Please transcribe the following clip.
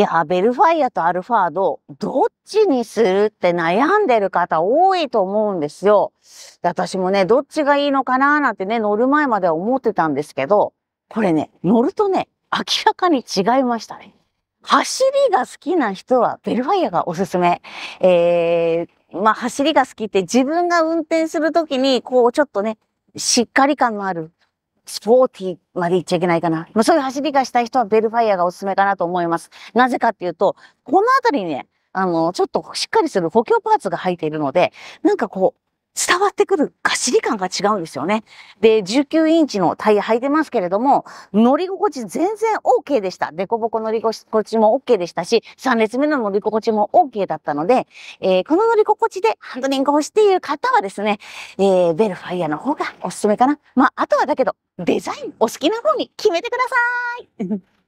いや、ベルファイアとアルファード、どっちにするって悩んでる方多いと思うんですよ。で私もね、どっちがいいのかななんてね、乗る前までは思ってたんですけど、これね、乗るとね、明らかに違いましたね。走りが好きな人はベルファイアがおすすめ。えー、まあ、走りが好きって自分が運転するときに、こう、ちょっとね、しっかり感のあるスポーティーまで行っちゃいけないかな。まあ、そういう走りがしたい人はベルファイアがおすすめかなと思います。なぜかっていうと、この辺りにね、あの、ちょっとしっかりする補強パーツが入っているので、なんかこう、伝わってくるがっしり感が違うんですよね。で、19インチのタイヤ履いてますけれども、乗り心地全然 OK でした。凸凹乗り心地も OK でしたし、3列目の乗り心地も OK だったので、えー、この乗り心地でハンドリングをしている方はですね、えー、ベルファイアの方がおすすめかな。まあ、あとはだけど、デザインお好きな方に決めてください。